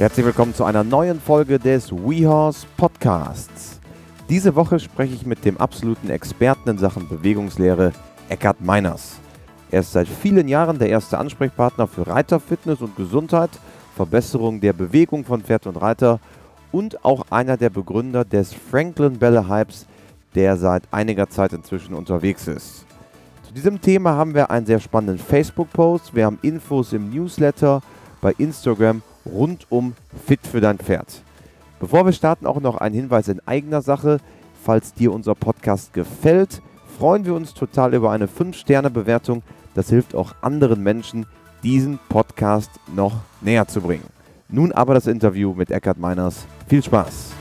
Herzlich willkommen zu einer neuen Folge des WeHorse Podcasts. Diese Woche spreche ich mit dem absoluten Experten in Sachen Bewegungslehre, Eckhard Meiners. Er ist seit vielen Jahren der erste Ansprechpartner für Reiterfitness und Gesundheit, Verbesserung der Bewegung von Pferd und Reiter und auch einer der Begründer des Franklin Bälle Hypes, der seit einiger Zeit inzwischen unterwegs ist. Zu diesem Thema haben wir einen sehr spannenden Facebook-Post, wir haben Infos im Newsletter bei Instagram rund um Fit für dein Pferd. Bevor wir starten, auch noch ein Hinweis in eigener Sache. Falls dir unser Podcast gefällt, freuen wir uns total über eine 5-Sterne-Bewertung. Das hilft auch anderen Menschen, diesen Podcast noch näher zu bringen. Nun aber das Interview mit Eckhard Meiners. Viel Spaß!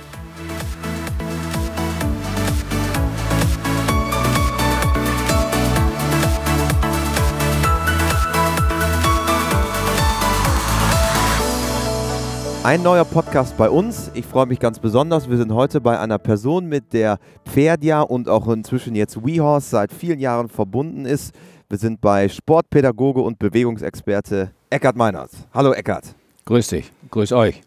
Ein neuer Podcast bei uns. Ich freue mich ganz besonders. Wir sind heute bei einer Person, mit der Pferdja und auch inzwischen jetzt WeHorse seit vielen Jahren verbunden ist. Wir sind bei Sportpädagoge und Bewegungsexperte Eckart Meinert. Hallo Eckart. Grüß dich. Grüß euch.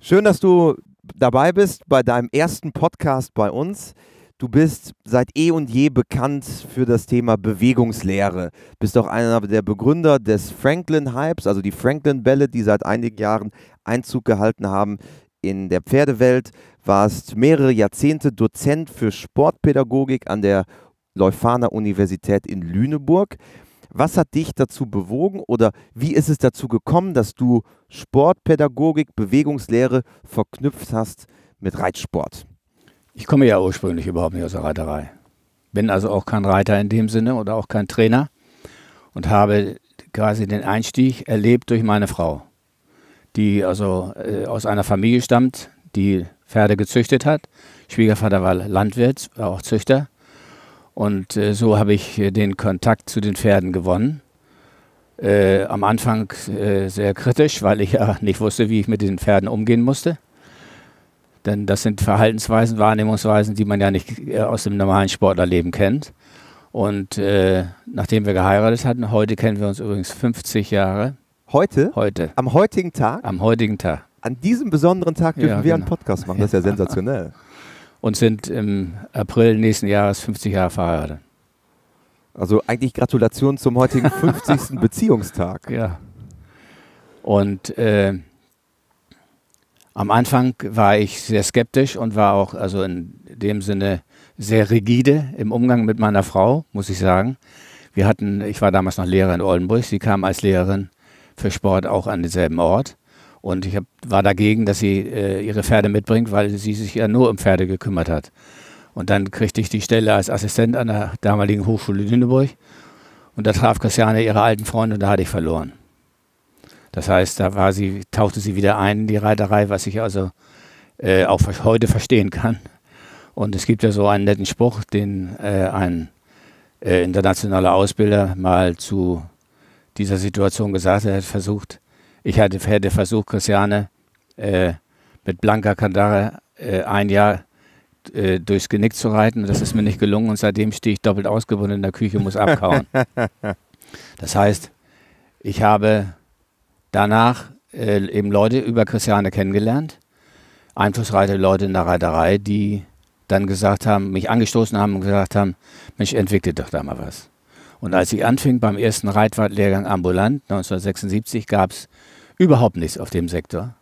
Schön, dass du dabei bist bei deinem ersten Podcast bei uns. Du bist seit eh und je bekannt für das Thema Bewegungslehre. Bist auch einer der Begründer des Franklin-Hypes, also die Franklin-Bälle, die seit einigen Jahren Einzug gehalten haben in der Pferdewelt. Warst mehrere Jahrzehnte Dozent für Sportpädagogik an der Leuphana Universität in Lüneburg. Was hat dich dazu bewogen oder wie ist es dazu gekommen, dass du Sportpädagogik, Bewegungslehre verknüpft hast mit Reitsport? Ich komme ja ursprünglich überhaupt nicht aus der Reiterei. Bin also auch kein Reiter in dem Sinne oder auch kein Trainer und habe quasi den Einstieg erlebt durch meine Frau, die also äh, aus einer Familie stammt, die Pferde gezüchtet hat. Schwiegervater war Landwirt, war auch Züchter. Und äh, so habe ich äh, den Kontakt zu den Pferden gewonnen. Äh, am Anfang äh, sehr kritisch, weil ich ja nicht wusste, wie ich mit den Pferden umgehen musste. Denn das sind Verhaltensweisen, Wahrnehmungsweisen, die man ja nicht äh, aus dem normalen Sportlerleben kennt. Und äh, nachdem wir geheiratet hatten, heute kennen wir uns übrigens 50 Jahre. Heute? Heute. Am heutigen Tag? Am heutigen Tag. An diesem besonderen Tag dürfen ja, genau. wir einen genau. Podcast machen. Das ist ja sensationell. Und sind im April nächsten Jahres 50 Jahre verheiratet. Also eigentlich Gratulation zum heutigen 50. Beziehungstag. Ja. Und äh, am Anfang war ich sehr skeptisch und war auch also in dem Sinne sehr rigide im Umgang mit meiner Frau, muss ich sagen. Wir hatten, ich war damals noch Lehrer in Oldenburg, sie kam als Lehrerin für Sport auch an denselben Ort. Und ich hab, war dagegen, dass sie äh, ihre Pferde mitbringt, weil sie sich ja nur um Pferde gekümmert hat. Und dann kriegte ich die Stelle als Assistent an der damaligen Hochschule Lüneburg. Und da traf Christiane ihre alten Freunde und da hatte ich verloren. Das heißt, da war sie, tauchte sie wieder ein in die Reiterei, was ich also äh, auch heute verstehen kann. Und es gibt ja so einen netten Spruch, den äh, ein äh, internationaler Ausbilder mal zu dieser Situation gesagt hat. Er hat versucht, ich hatte, hätte versucht, Christiane äh, mit blanker Kandare äh, ein Jahr äh, durchs Genick zu reiten. Das ist mir nicht gelungen und seitdem stehe ich doppelt ausgebunden in der Küche und muss abkauen. das heißt, ich habe Danach äh, eben Leute über Christiane kennengelernt, einflussreiche Leute in der Reiterei, die dann gesagt haben, mich angestoßen haben und gesagt haben, Mensch, entwickle doch da mal was. Und als ich anfing beim ersten Reitfahrtlehrgang ambulant 1976, gab es überhaupt nichts auf dem Sektor.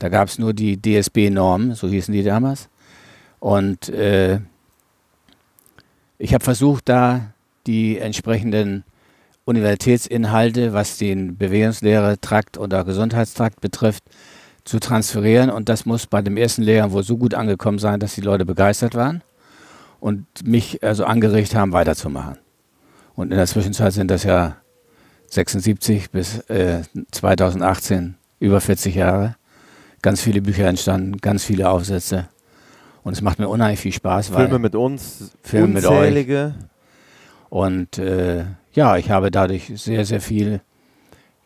Da gab es nur die DSB-Normen, so hießen die damals. Und äh, ich habe versucht, da die entsprechenden Universitätsinhalte, was den Bewegungslehre-Trakt oder Gesundheitstrakt betrifft, zu transferieren. Und das muss bei dem ersten Lehrgang wohl so gut angekommen sein, dass die Leute begeistert waren und mich also angeregt haben, weiterzumachen. Und in der Zwischenzeit sind das ja 76 bis äh, 2018 über 40 Jahre. Ganz viele Bücher entstanden, ganz viele Aufsätze. Und es macht mir unheimlich viel Spaß. Filme mit uns, Filme mit euch. Und äh, ja, ich habe dadurch sehr, sehr viel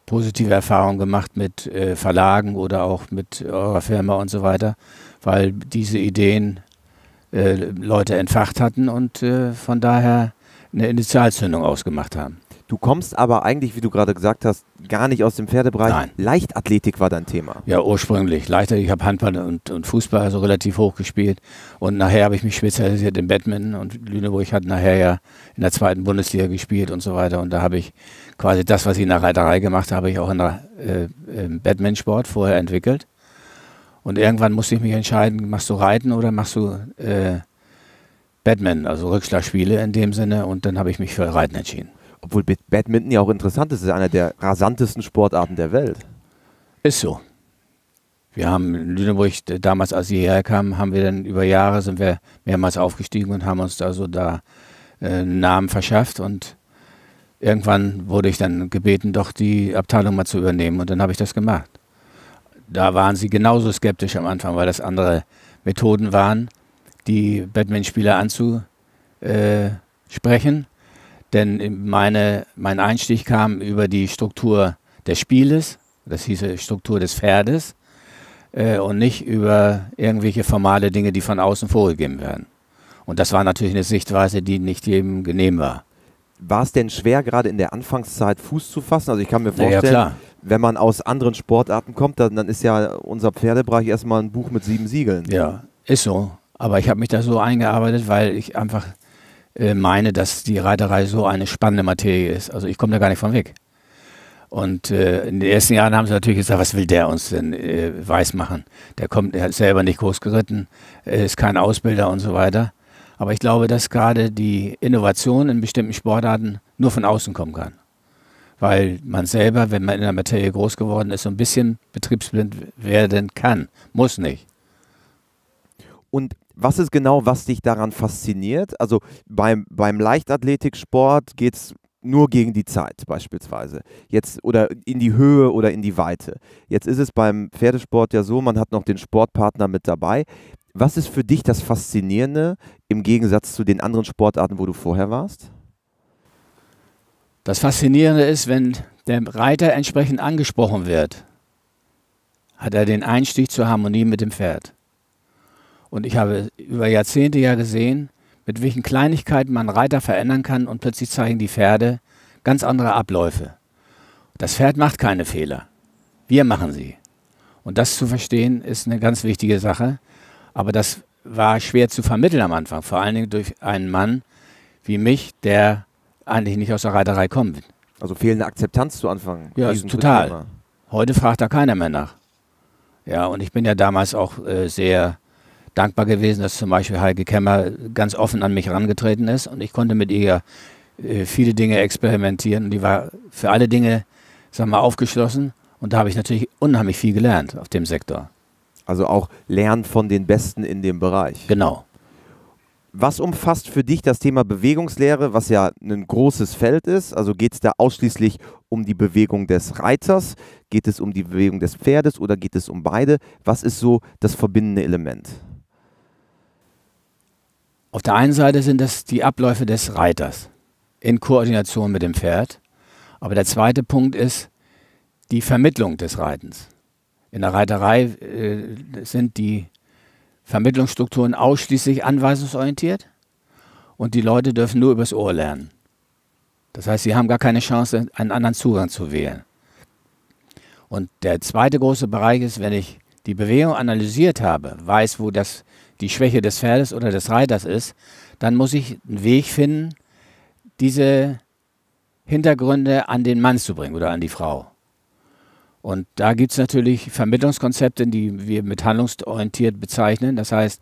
positive Erfahrungen gemacht mit äh, Verlagen oder auch mit eurer Firma und so weiter, weil diese Ideen äh, Leute entfacht hatten und äh, von daher eine Initialzündung ausgemacht haben. Du kommst aber eigentlich, wie du gerade gesagt hast, gar nicht aus dem Pferdebereich. Nein. Leichtathletik war dein Thema. Ja, ursprünglich. Leichtathletik. Ich habe Handball und, und, Fußball so relativ hoch gespielt. Und nachher habe ich mich spezialisiert in Badminton. Und Lüneburg hat nachher ja in der zweiten Bundesliga gespielt und so weiter. Und da habe ich quasi das, was ich in der Reiterei gemacht habe, ich auch in der äh, Badminton-Sport vorher entwickelt. Und irgendwann musste ich mich entscheiden, machst du Reiten oder machst du äh, Batman, also Rückschlagspiele in dem Sinne. Und dann habe ich mich für Reiten entschieden. Obwohl Badminton ja auch interessant ist, das ist einer der rasantesten Sportarten der Welt. Ist so. Wir haben in Lüneburg damals, als sie hierher kamen, haben wir dann über Jahre sind wir mehrmals aufgestiegen und haben uns da so da äh, Namen verschafft und irgendwann wurde ich dann gebeten, doch die Abteilung mal zu übernehmen und dann habe ich das gemacht. Da waren sie genauso skeptisch am Anfang, weil das andere Methoden waren, die Batman-Spieler anzusprechen. Äh, denn meine, mein Einstieg kam über die Struktur des Spieles, das hieße Struktur des Pferdes, äh, und nicht über irgendwelche formale Dinge, die von außen vorgegeben werden. Und das war natürlich eine Sichtweise, die nicht jedem genehm war. War es denn schwer, gerade in der Anfangszeit Fuß zu fassen? Also ich kann mir vorstellen, ja, wenn man aus anderen Sportarten kommt, dann, dann, ist ja unser Pferdebereich erstmal ein Buch mit sieben Siegeln. Ja, ist so. Aber ich habe mich da so eingearbeitet, weil ich einfach äh, meine, dass die Reiterei so eine spannende Materie ist. Also ich komme da gar nicht von weg. Und äh, in den ersten Jahren haben sie natürlich gesagt, was will der uns denn äh, machen? Der kommt, der hat selber nicht groß geritten, äh, ist kein Ausbilder und so weiter. Aber ich glaube, dass gerade die Innovation in bestimmten Sportarten nur von außen kommen kann. Weil man selber, wenn man in der Materie groß geworden ist, so ein bisschen betriebsblind werden kann. Muss nicht. Und was ist genau, was dich daran fasziniert? Also beim, beim Leichtathletiksport geht es nur gegen die Zeit beispielsweise. Jetzt oder in die Höhe oder in die Weite. Jetzt ist es beim Pferdesport ja so, man hat noch den Sportpartner mit dabei. Was ist für dich das Faszinierende im Gegensatz zu den anderen Sportarten, wo du vorher warst? Das Faszinierende ist, wenn der Reiter entsprechend angesprochen wird, hat er den Einstieg zur Harmonie mit dem Pferd. Und ich habe über Jahrzehnte ja gesehen, mit welchen Kleinigkeiten man Reiter verändern kann und plötzlich zeigen die Pferde ganz andere Abläufe. Das Pferd macht keine Fehler. Wir machen sie. Und das zu verstehen ist eine ganz wichtige Sache. Aber das war schwer zu vermitteln am Anfang, vor allen Dingen durch einen Mann wie mich, der eigentlich nicht aus der Reiterei kommt. Also fehlende Akzeptanz zu Anfang. Ja, total. Heute fragt da keiner mehr nach. Ja, und ich bin ja damals auch äh, sehr dankbar gewesen, dass zum Beispiel Heike Kemmer ganz offen an mich herangetreten ist und ich konnte mit ihr äh, viele Dinge experimentieren und die war für alle Dinge, sag mal, aufgeschlossen und da habe ich natürlich unheimlich viel gelernt auf dem Sektor. Also auch Lernen von den Besten in dem Bereich. Genau. Was umfasst für dich das Thema Bewegungslehre, was ja ein großes Feld ist? Also geht es da ausschließlich um die Bewegung des Reiters? Geht es um die Bewegung des Pferdes oder geht es um beide? Was ist so das verbindende Element? Auf der einen Seite sind das die Abläufe des Reiters in Koordination mit dem Pferd. Aber der zweite Punkt ist die Vermittlung des Reitens. In der Reiterei äh, sind die Vermittlungsstrukturen ausschließlich anweisungsorientiert und die Leute dürfen nur übers Ohr lernen. Das heißt, sie haben gar keine Chance, einen anderen Zugang zu wählen. Und der zweite große Bereich ist, wenn ich die Bewegung analysiert habe, weiß, wo das die Schwäche des Pferdes oder des Reiters ist, dann muss ich einen Weg finden, diese Hintergründe an den Mann zu bringen oder an die Frau. Und da gibt es natürlich Vermittlungskonzepte, die wir mit handlungsorientiert bezeichnen. Das heißt,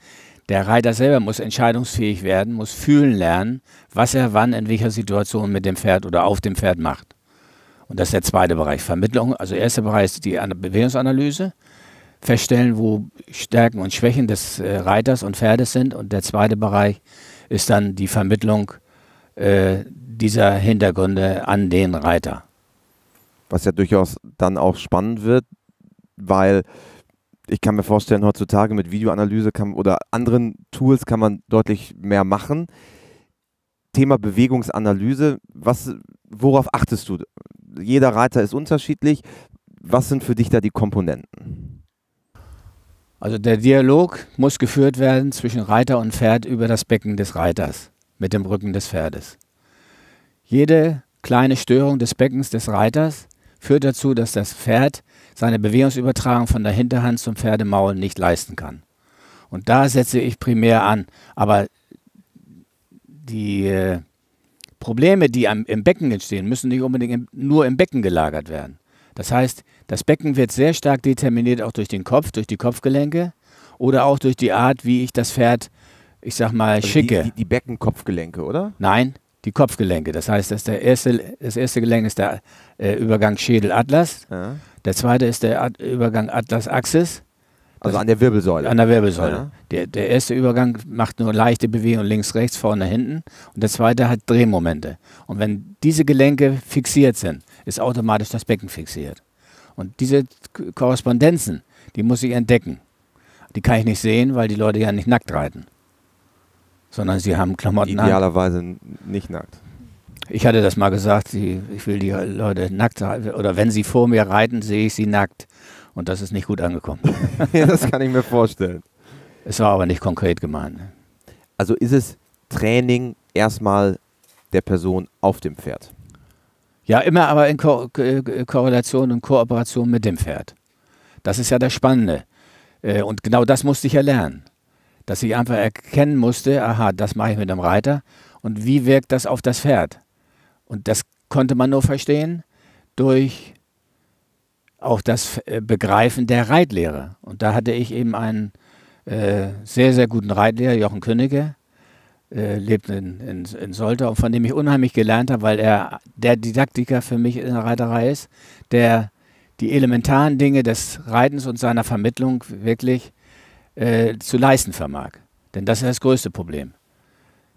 der Reiter selber muss entscheidungsfähig werden, muss fühlen lernen, was er wann in welcher Situation mit dem Pferd oder auf dem Pferd macht. Und das ist der zweite Bereich, Vermittlung. Also erster Bereich ist die Bewegungsanalyse feststellen, wo Stärken und Schwächen des äh, Reiters und Pferdes sind. Und der zweite Bereich ist dann die Vermittlung äh, dieser Hintergründe an den Reiter. Was ja durchaus dann auch spannend wird, weil ich kann mir vorstellen, heutzutage mit Videoanalyse kann, oder anderen Tools kann man deutlich mehr machen. Thema Bewegungsanalyse, was, worauf achtest du? Jeder Reiter ist unterschiedlich. Was sind für dich da die Komponenten? Also der Dialog muss geführt werden zwischen Reiter und Pferd über das Becken des Reiters mit dem Rücken des Pferdes. Jede kleine Störung des Beckens des Reiters führt dazu, dass das Pferd seine Bewegungsübertragung von der Hinterhand zum Pferdemaul nicht leisten kann. Und da setze ich primär an. Aber die äh, Probleme, die im Becken entstehen, müssen nicht unbedingt nur im Becken gelagert werden. Das heißt, das Becken wird sehr stark determiniert auch durch den Kopf, durch die Kopfgelenke oder auch durch die Art, wie ich das Pferd, ich sag mal, also schicke. Die, die, die Beckenkopfgelenke, oder? Nein, die Kopfgelenke. Das heißt, das, der erste, das erste Gelenk ist der äh, Übergang Schädel-Atlas. Ja. Der zweite ist der At Übergang Atlas-Axis. Also an der Wirbelsäule. An der Wirbelsäule. Ja. Der, der erste Übergang macht nur leichte Bewegungen links, rechts, vorne, hinten. Und der zweite hat Drehmomente. Und wenn diese Gelenke fixiert sind, ist automatisch das Becken fixiert. Und diese Korrespondenzen, die muss ich entdecken. Die kann ich nicht sehen, weil die Leute ja nicht nackt reiten. Sondern sie haben Klamotten Idealerweise an. nicht nackt. Ich hatte das mal gesagt, ich will die Leute nackt oder wenn sie vor mir reiten, sehe ich sie nackt. Und das ist nicht gut angekommen. ja, das kann ich mir vorstellen. Es war aber nicht konkret gemeint. Also ist es Training erstmal der Person auf dem Pferd? Ja, immer aber in Ko äh, Korrelation und Kooperation mit dem Pferd. Das ist ja das Spannende. Äh, und genau das musste ich ja lernen. Dass ich einfach erkennen musste, aha, das mache ich mit dem Reiter und wie wirkt das auf das Pferd. Und das konnte man nur verstehen durch auch das äh, Begreifen der Reitlehre. Und da hatte ich eben einen äh, sehr, sehr guten Reitlehrer, Jochen Könige, äh, lebt in, in, in Soltau, von dem ich unheimlich gelernt habe, weil er der Didaktiker für mich in der Reiterei ist, der die elementaren Dinge des Reitens und seiner Vermittlung wirklich äh, zu leisten vermag. Denn das ist das größte Problem.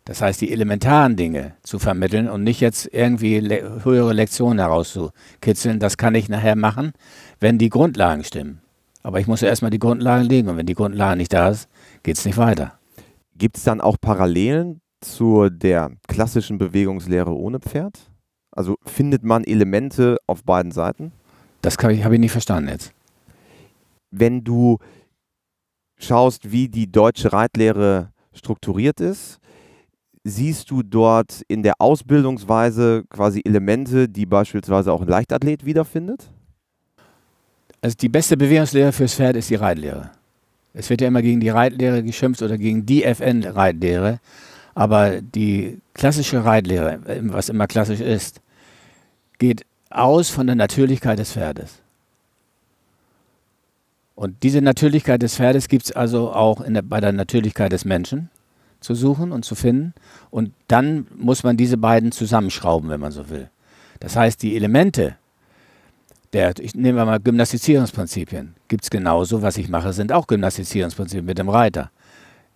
Das heißt, die elementaren Dinge zu vermitteln und nicht jetzt irgendwie le höhere Lektionen herauszukitzeln, das kann ich nachher machen, wenn die Grundlagen stimmen. Aber ich muss ja erstmal die Grundlagen legen und wenn die Grundlage nicht da ist, geht es nicht weiter. Gibt es dann auch Parallelen zu der klassischen Bewegungslehre ohne Pferd? Also findet man Elemente auf beiden Seiten? Das habe ich nicht verstanden jetzt. Wenn du schaust, wie die deutsche Reitlehre strukturiert ist, siehst du dort in der Ausbildungsweise quasi Elemente, die beispielsweise auch ein Leichtathlet wiederfindet? Also die beste Bewegungslehre fürs Pferd ist die Reitlehre. Es wird ja immer gegen die Reitlehre geschimpft oder gegen die FN-Reitlehre. Aber die klassische Reitlehre, ähm, was immer klassisch ist, geht aus von der Natürlichkeit des Pferdes. Und diese Natürlichkeit des Pferdes gibt es also auch der, bei der Natürlichkeit des Menschen zu suchen und zu finden. Und dann muss man diese beiden zusammenschrauben, wenn man so will. Das heißt, die Elemente, der, ich nehmen wir mal Gymnastizierungsprinzipien, gibt es genauso, was ich mache, sind auch Gymnastizierungsprinzipien mit dem Reiter.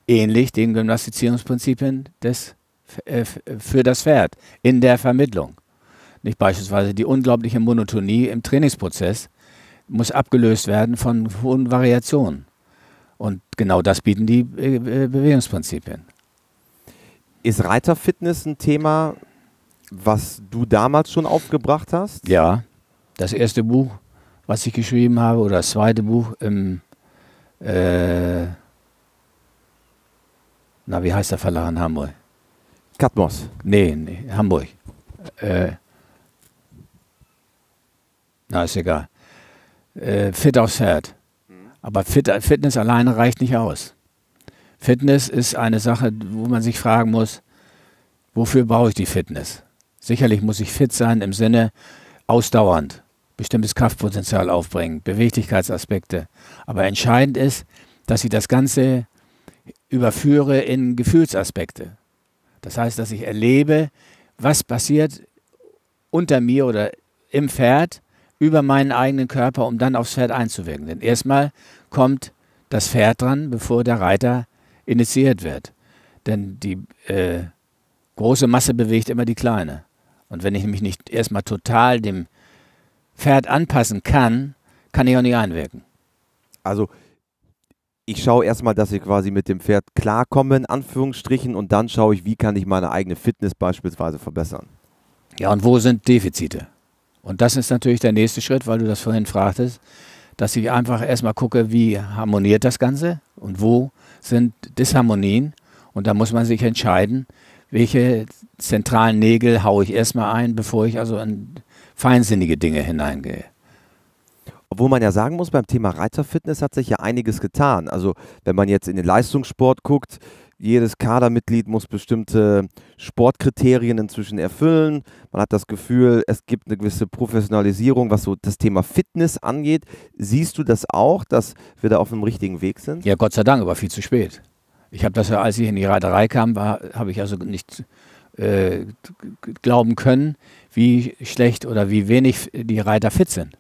Ähnlich den Gymnastizierungsprinzipien des, äh, für das Pferd in der Vermittlung. Nicht beispielsweise die unglaubliche Monotonie im Trainingsprozess muss abgelöst werden von hohen Variationen. Und genau das bieten die äh, äh, Bewegungsprinzipien. Ist Reiterfitness ein Thema, was du damals schon aufgebracht hast? Ja das erste Buch, was ich geschrieben habe, oder das zweite Buch im, ähm, äh, na, wie heißt der Verlag in Hamburg? Katmos. Nee, nee Hamburg. Äh, na, ist egal. Äh, fit aufs Herd. Aber fit, Fitness alleine reicht nicht aus. Fitness ist eine Sache, wo man sich fragen muss, wofür brauche ich die Fitness? Sicherlich muss ich fit sein im Sinne ausdauernd bestimmtes Kraftpotenzial aufbringen, Beweglichkeitsaspekte. Aber entscheidend ist, dass ich das Ganze überführe in Gefühlsaspekte. Das heißt, dass ich erlebe, was passiert unter mir oder im Pferd über meinen eigenen Körper, um dann aufs Pferd einzuwirken. Denn erstmal kommt das Pferd dran, bevor der Reiter initiiert wird. Denn die äh, große Masse bewegt immer die kleine. Und wenn ich mich nicht erstmal total dem Pferd anpassen kann, kann ich auch nicht einwirken. Also ich schaue erstmal, dass ich quasi mit dem Pferd klarkomme, in Anführungsstrichen, und dann schaue ich, wie kann ich meine eigene Fitness beispielsweise verbessern. Ja, und wo sind Defizite? Und das ist natürlich der nächste Schritt, weil du das vorhin fragtest, dass ich einfach erstmal gucke, wie harmoniert das Ganze und wo sind Disharmonien. Und da muss man sich entscheiden, welche zentralen Nägel haue ich erstmal ein, bevor ich also an feinsinnige Dinge hineingehe. Obwohl man ja sagen muss, beim Thema Reiterfitness hat sich ja einiges getan. Also wenn man jetzt in den Leistungssport guckt, jedes Kadermitglied muss bestimmte Sportkriterien inzwischen erfüllen. Man hat das Gefühl, es gibt eine gewisse Professionalisierung, was so das Thema Fitness angeht. Siehst du das auch, dass wir da auf dem richtigen Weg sind? Ja, Gott sei Dank, aber viel zu spät. Ich habe das ja, als ich in die Reiterei kam, habe ich also nicht äh, glauben können, wie schlecht oder wie wenig die Reiter fit sind.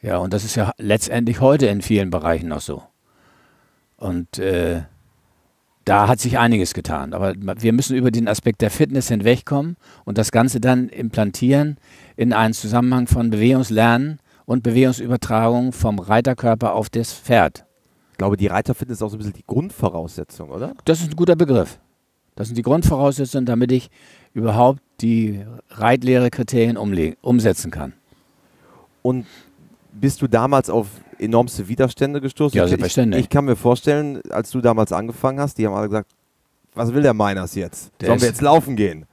Ja, und das ist ja letztendlich heute in vielen Bereichen noch so. Und äh, da hat sich einiges getan. Aber wir müssen über den Aspekt der Fitness hinwegkommen und das Ganze dann implantieren in einen Zusammenhang von Bewegungslernen und Bewegungsübertragung vom Reiterkörper auf das Pferd. Ich glaube, die Reiterfitness ist auch so ein bisschen die Grundvoraussetzung, oder? Das ist ein guter Begriff. Das sind die Grundvoraussetzungen, damit ich überhaupt die Reitlehrekriterien umsetzen kann. Und bist du damals auf enormste Widerstände gestoßen? Ja, selbstverständlich. Ich, ich kann mir vorstellen, als du damals angefangen hast, die haben alle gesagt, was will der Meiners jetzt? Der Sollen wir jetzt laufen gehen?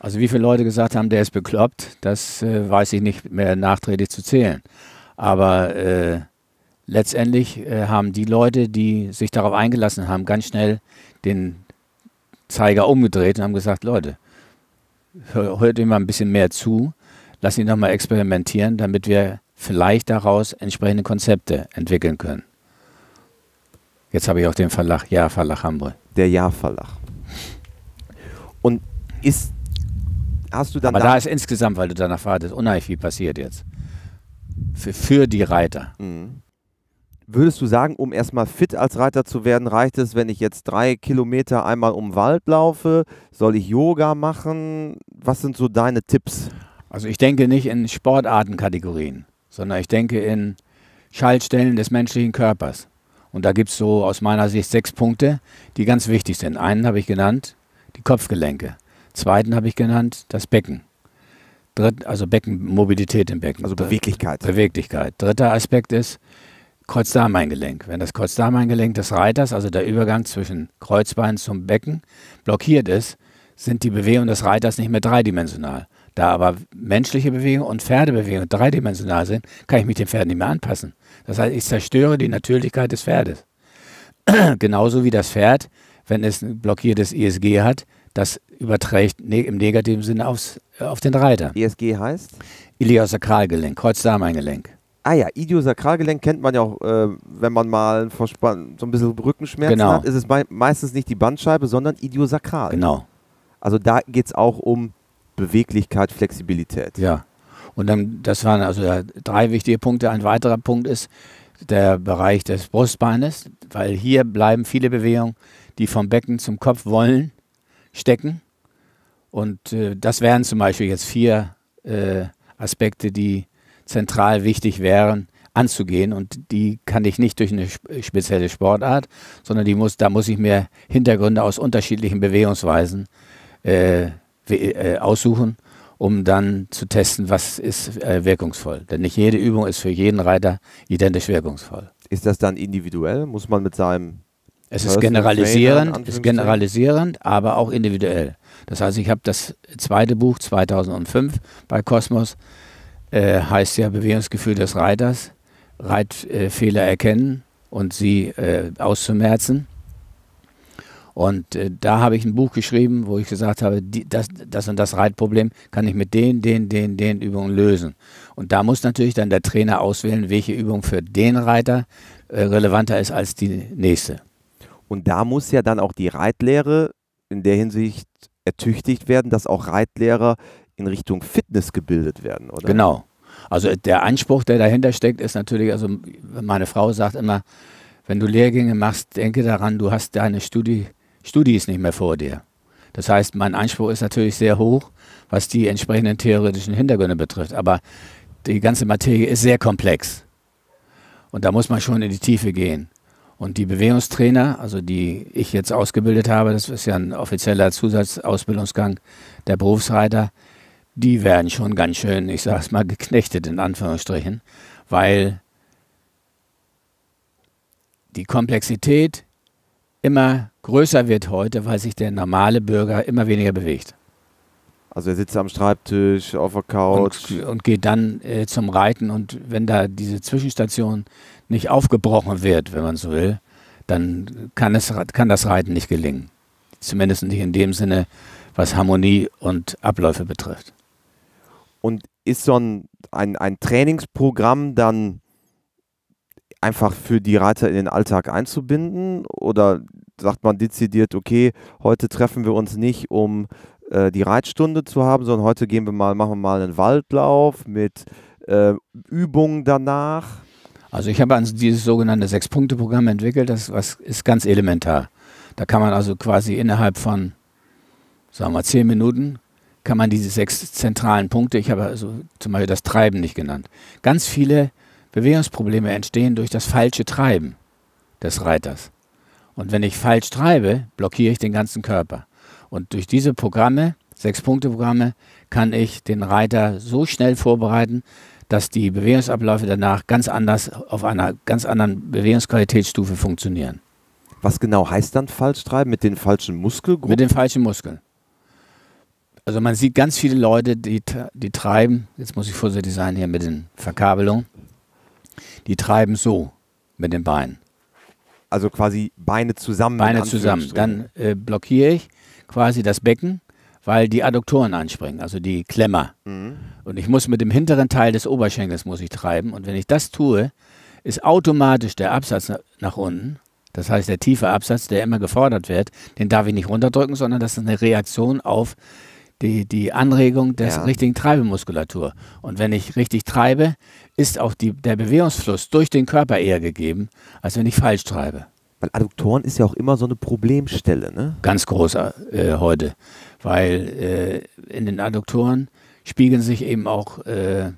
Also wie viele Leute gesagt haben, der ist bekloppt, das äh, weiß ich nicht mehr nachträglich zu zählen. Aber äh, letztendlich äh, haben die Leute, die sich darauf eingelassen haben, ganz schnell den Zeiger umgedreht und haben gesagt, Leute, hört ihm mal ein bisschen mehr zu, lass ihn nochmal experimentieren, damit wir vielleicht daraus entsprechende Konzepte entwickeln können. Jetzt habe ich auch den Verlag, Ja Verlag Hamburg. Der Ja Verlag. Und ist, hast du dann... Aber da, da ist insgesamt, weil du danach fahrtest, unheimlich viel passiert jetzt. Für, für die Reiter. Mhm. Würdest du sagen, um erstmal fit als Reiter zu werden, reicht es, wenn ich jetzt drei Kilometer einmal um den Wald laufe? Soll ich Yoga machen? Was sind so deine Tipps? Also ich denke nicht in Sportartenkategorien, sondern ich denke in Schaltstellen des menschlichen Körpers. Und da gibt es so aus meiner Sicht sechs Punkte, die ganz wichtig sind. Einen habe ich genannt, die Kopfgelenke. Zweiten habe ich genannt, das Becken. Dritt, also Beckenmobilität im Becken. Also Beweglichkeit. Beweglichkeit. Dritter Aspekt ist Kreuzdarmeingelenk. Wenn das Kreuzdarmeingelenk des Reiters, also der Übergang zwischen Kreuzbein zum Becken, blockiert ist, sind die Bewegungen des Reiters nicht mehr dreidimensional. Da aber menschliche Bewegung und Pferdebewegung dreidimensional sind, kann ich mich dem Pferd nicht mehr anpassen. Das heißt, ich zerstöre die Natürlichkeit des Pferdes. Genauso wie das Pferd, wenn es ein blockiertes ISG hat, das überträgt ne im negativen Sinne aufs, äh, auf den Reiter. ISG heißt? Iliosakralgelenk, Kreuzdarmeingelenk. Ah ja, Idiosakralgelenk kennt man ja auch, äh, wenn man mal Verspann, so ein bisschen Rückenschmerzen genau. hat, ist es me meistens nicht die Bandscheibe, sondern Idiosakral. Genau. Also da geht es auch um Beweglichkeit, Flexibilität. Ja. Und dann, das waren also drei wichtige Punkte. Ein weiterer Punkt ist der Bereich des Brustbeines, weil hier bleiben viele Bewegungen, die vom Becken zum Kopf wollen, stecken. Und äh, das wären zum Beispiel jetzt vier äh, Aspekte, die zentral wichtig wären, anzugehen. Und die kann ich nicht durch eine spezielle Sportart, sondern die muss, da muss ich mir Hintergründe aus unterschiedlichen Bewegungsweisen äh, äh, aussuchen, um dann zu testen, was ist äh, wirkungsvoll. Denn nicht jede Übung ist für jeden Reiter identisch wirkungsvoll. Ist das dann individuell? Muss man mit seinem es ist generalisierend, ist generalisierend, aber auch individuell. Das heißt, ich habe das zweite Buch 2005 bei Kosmos äh, heißt ja Bewegungsgefühl des Reiters, Reitfehler erkennen und sie äh, auszumerzen. Und äh, da habe ich ein Buch geschrieben, wo ich gesagt habe, die, das, das und das Reitproblem kann ich mit den, den, den, den Übungen lösen. Und da muss natürlich dann der Trainer auswählen, welche Übung für den Reiter äh, relevanter ist als die nächste. Und da muss ja dann auch die Reitlehre in der Hinsicht ertüchtigt werden, dass auch Reitlehrer in Richtung Fitness gebildet werden, oder? Genau. Also der Anspruch, der dahinter steckt, ist natürlich, also meine Frau sagt immer, wenn du Lehrgänge machst, denke daran, du hast deine Studie Studis nicht mehr vor dir. Das heißt, mein Anspruch ist natürlich sehr hoch, was die entsprechenden theoretischen Hintergründe betrifft. Aber die ganze Materie ist sehr komplex. Und da muss man schon in die Tiefe gehen. Und die Bewegungstrainer, also die ich jetzt ausgebildet habe, das ist ja ein offizieller Zusatzausbildungsgang der Berufsreiter, die werden schon ganz schön, ich sag's mal, geknechtet in Anführungsstrichen, weil die Komplexität immer größer wird heute, weil sich der normale Bürger immer weniger bewegt. Also er sitzt am Schreibtisch, auf der Couch. Und, und geht dann äh, zum Reiten und wenn da diese Zwischenstation nicht aufgebrochen wird, wenn man so will, dann kann, es, kann das Reiten nicht gelingen. Zumindest nicht in dem Sinne, was Harmonie und Abläufe betrifft. Und ist so ein, ein, ein Trainingsprogramm dann einfach für die Reiter in den Alltag einzubinden? Oder sagt man dezidiert, okay, heute treffen wir uns nicht, um äh, die Reitstunde zu haben, sondern heute gehen wir mal, machen wir mal einen Waldlauf mit äh, Übungen danach? Also ich habe also dieses sogenannte Sechs-Punkte-Programm entwickelt, das was, ist ganz elementar. Da kann man also quasi innerhalb von, sagen wir, zehn Minuten kann man diese sechs zentralen Punkte, ich habe also zum Beispiel das Treiben nicht genannt, ganz viele Bewegungsprobleme entstehen durch das falsche Treiben des Reiters. Und wenn ich falsch treibe, blockiere ich den ganzen Körper. Und durch diese Programme, Sechs-Punkte-Programme, kann ich den Reiter so schnell vorbereiten, dass die Bewegungsabläufe danach ganz anders auf einer ganz anderen Bewegungsqualitätsstufe funktionieren. Was genau heißt dann falsch treiben? Mit den falschen Muskelgruppen? Mit den falschen Muskeln. Also man sieht ganz viele Leute, die, die treiben, jetzt muss ich vorsichtig sein hier mit den Verkabelungen, die treiben so mit den Beinen. Also quasi Beine zusammen. Beine zusammen. Dann äh, blockiere ich quasi das Becken, weil die Adduktoren anspringen, also die Klemmer. Mhm. Und ich muss mit dem hinteren Teil des Oberschenkels muss ich treiben. Und wenn ich das tue, ist automatisch der Absatz nach unten. Das heißt, der tiefe Absatz, der immer gefordert wird, den darf ich nicht runterdrücken, sondern das ist eine Reaktion auf die, die Anregung der ja. richtigen Treibemuskulatur. Und wenn ich richtig treibe, ist auch die, der Bewegungsfluss durch den Körper eher gegeben, als wenn ich falsch treibe. Weil Adduktoren ist ja auch immer so eine Problemstelle, ne? Ganz groß äh, heute, weil äh, in den Adduktoren spiegeln sich eben auch äh,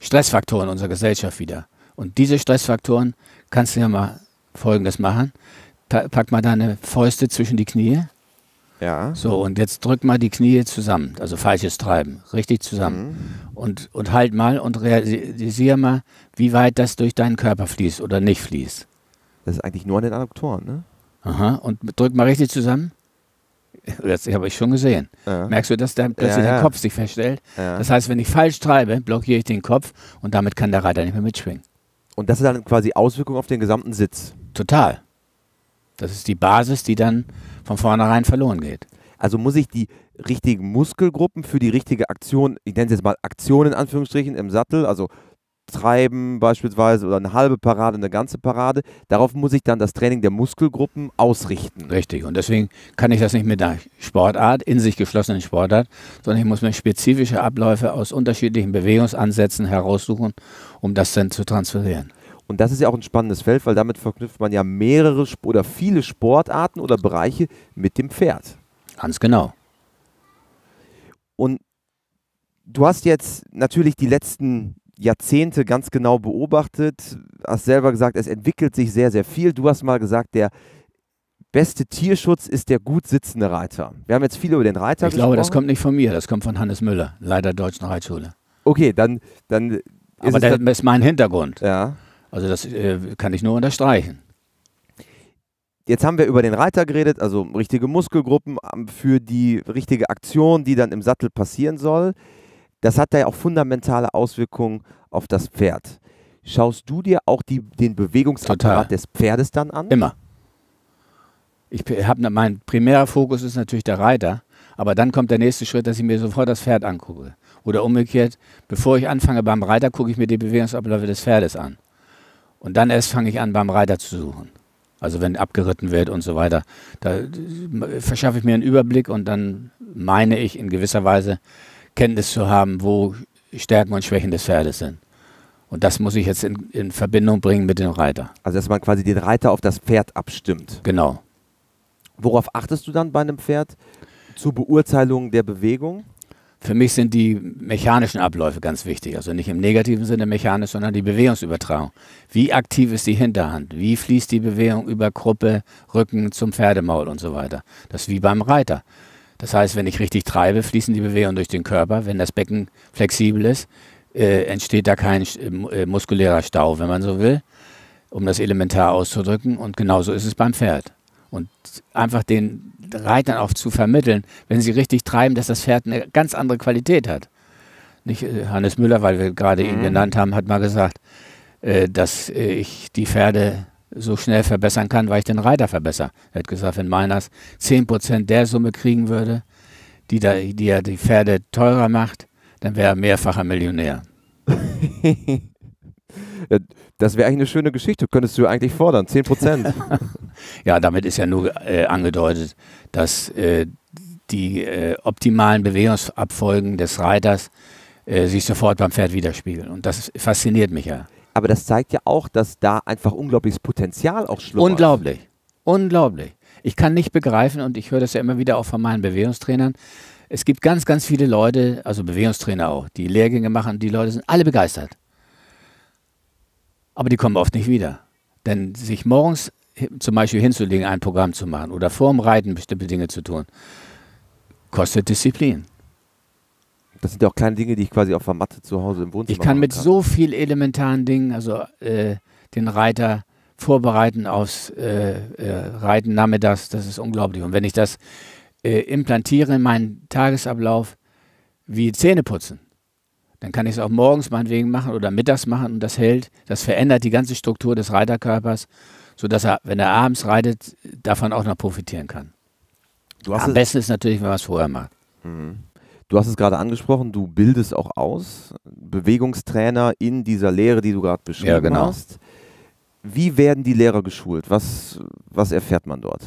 Stressfaktoren unserer Gesellschaft wieder. Und diese Stressfaktoren kannst du ja mal Folgendes machen. Pa pack mal deine Fäuste zwischen die Knie ja. So, und jetzt drück mal die Knie zusammen, also falsches Treiben, richtig zusammen. Mhm. Und, und halt mal und realisier mal, wie weit das durch deinen Körper fließt oder nicht fließt. Das ist eigentlich nur an den Adduktoren, ne? Aha, und drück mal richtig zusammen. Das habe ich schon gesehen. Ja. Merkst du, dass, der, dass ja, ja. der Kopf sich verstellt? Das heißt, wenn ich falsch treibe, blockiere ich den Kopf und damit kann der Reiter nicht mehr mitschwingen. Und das ist dann quasi Auswirkung auf den gesamten Sitz? Total. Das ist die Basis, die dann von vornherein verloren geht. Also muss ich die richtigen Muskelgruppen für die richtige Aktion, ich nenne es jetzt mal Aktion in Anführungsstrichen im Sattel, also Treiben beispielsweise oder eine halbe Parade, eine ganze Parade. Darauf muss ich dann das Training der Muskelgruppen ausrichten. Richtig. Und deswegen kann ich das nicht mit einer Sportart, in sich geschlossenen Sportart, sondern ich muss mir spezifische Abläufe aus unterschiedlichen Bewegungsansätzen heraussuchen, um das dann zu transferieren. Und das ist ja auch ein spannendes Feld, weil damit verknüpft man ja mehrere Sp oder viele Sportarten oder Bereiche mit dem Pferd. Ganz genau. Und du hast jetzt natürlich die letzten Jahrzehnte ganz genau beobachtet, hast selber gesagt, es entwickelt sich sehr, sehr viel. Du hast mal gesagt, der beste Tierschutz ist der gut sitzende Reiter. Wir haben jetzt viel über den Reiter ich gesprochen. Ich glaube, das kommt nicht von mir, das kommt von Hannes Müller, Leiter Deutschen Reitschule. Okay, dann. dann Aber das ist mein Hintergrund. Ja. Also das äh, kann ich nur unterstreichen. Jetzt haben wir über den Reiter geredet, also richtige Muskelgruppen ähm, für die richtige Aktion, die dann im Sattel passieren soll. Das hat da ja auch fundamentale Auswirkungen auf das Pferd. Schaust du dir auch die, den Bewegungsapparat Total. des Pferdes dann an? Immer. Ich habe ne, mein primärer Fokus ist natürlich der Reiter, aber dann kommt der nächste Schritt, dass ich mir sofort das Pferd angucke. Oder umgekehrt, bevor ich anfange beim Reiter, gucke ich mir die Bewegungsabläufe des Pferdes an. Und dann erst fange ich an, beim Reiter zu suchen. Also wenn abgeritten wird und so weiter. Da äh, verschaffe ich mir einen Überblick und dann meine ich in gewisser Weise Kenntnis zu haben, wo Stärken und Schwächen des Pferdes sind. Und das muss ich jetzt in, in, Verbindung bringen mit dem Reiter. Also dass man quasi den Reiter auf das Pferd abstimmt. Genau. Worauf achtest du dann bei einem Pferd zur Beurteilung der Bewegung? Für mich sind die mechanischen Abläufe ganz wichtig. Also nicht im negativen Sinne mechanisch, sondern die Bewegungsübertragung. Wie aktiv ist die Hinterhand? Wie fließt die Bewegung über Gruppe, Rücken zum Pferdemaul und so weiter? Das ist wie beim Reiter. Das heißt, wenn ich richtig treibe, fließen die Bewegungen durch den Körper. Wenn das Becken flexibel ist, äh, entsteht da kein äh, äh muskulärer Stau, wenn man so will, um das elementar auszudrücken. Und genauso ist es beim Pferd und einfach den Reitern auch zu vermitteln, wenn sie richtig treiben, dass das Pferd eine ganz andere Qualität hat. Nicht, äh, Hannes Müller, weil wir gerade mhm. ihn genannt haben, hat mal gesagt, äh, dass äh, ich die Pferde so schnell verbessern kann, weil ich den Reiter verbessere. Er hat gesagt, wenn Meiners 10% der Summe kriegen würde, die, da, die er die Pferde teurer macht, dann wäre er mehrfacher Millionär. Äh, das wäre eigentlich eine schöne Geschichte, könntest du eigentlich fordern, 10 Prozent. ja, damit ist ja nur äh, angedeutet, dass äh, die äh, optimalen Bewegungsabfolgen des Reiters äh, sich sofort beim Pferd widerspiegeln. Und das fasziniert mich ja. Aber das zeigt ja auch, dass da einfach unglaubliches Potenzial auch schlummert. Unglaublich, unglaublich. Ich kann nicht begreifen, und ich höre das ja immer wieder auch von meinen Bewegungstrainern, es gibt ganz, ganz viele Leute, also Bewegungstrainer auch, die Lehrgänge machen, die Leute sind alle begeistert. Aber die kommen oft nicht wieder. Denn sich morgens zum Beispiel hinzulegen, ein Programm zu machen oder vorm Reiten bestimmte Dinge zu tun, kostet Disziplin. Das sind ja auch kleine Dinge, die ich quasi auf der Matte zu Hause im Wohnzimmer Ich kann mit kann. so viel elementaren Dingen, also äh, den Reiter vorbereiten aufs äh, äh, Reiten nachmittags, das ist unglaublich. Und wenn ich das äh, implantiere in meinen Tagesablauf, wie Zähne putzen, dann kann ich es auch morgens meinetwegen machen oder mittags machen und das hält. Das verändert die ganze Struktur des Reiterkörpers, sodass er, wenn er abends reitet, davon auch noch profitieren kann. Am besten ist natürlich, wenn man es vorher macht. Mhm. Du hast es gerade angesprochen, du bildest auch aus, Bewegungstrainer in dieser Lehre, die du gerade beschrieben ja, genau. hast. Wie werden die Lehrer geschult? Was, was erfährt man dort?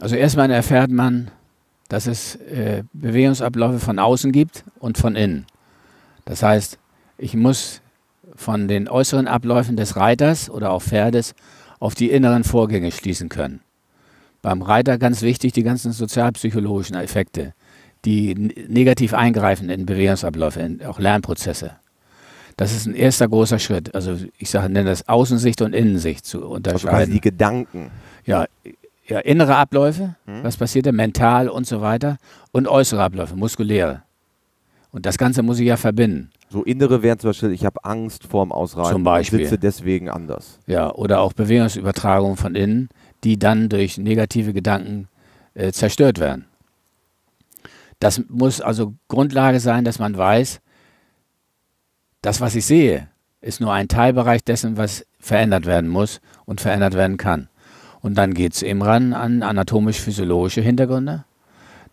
Also erstmal erfährt man, dass es äh, Bewegungsabläufe von außen gibt und von innen. Das heißt, ich muss von den äußeren Abläufen des Reiters oder auch Pferdes auf die inneren Vorgänge schließen können. Beim Reiter ganz wichtig die ganzen sozialpsychologischen Effekte, die negativ eingreifen in Bewegungsabläufe, in auch Lernprozesse. Das ist ein erster großer Schritt. Also ich sage, nenne das Außensicht und Innensicht zu unterscheiden. Also quasi die Gedanken. Ja, ja, innere Abläufe, hm. was passiert da, mental und so weiter, und äußere Abläufe, muskuläre. Und das Ganze muss ich ja verbinden. So innere wären zum Beispiel, ich habe Angst vorm Ausreiten zum Beispiel. sitze deswegen anders. Ja, oder auch Bewegungsübertragungen von innen, die dann durch negative Gedanken äh, zerstört werden. Das muss also Grundlage sein, dass man weiß, das, was ich sehe, ist nur ein Teilbereich dessen, was verändert werden muss und verändert werden kann. Und dann geht es eben ran an anatomisch-physiologische Hintergründe.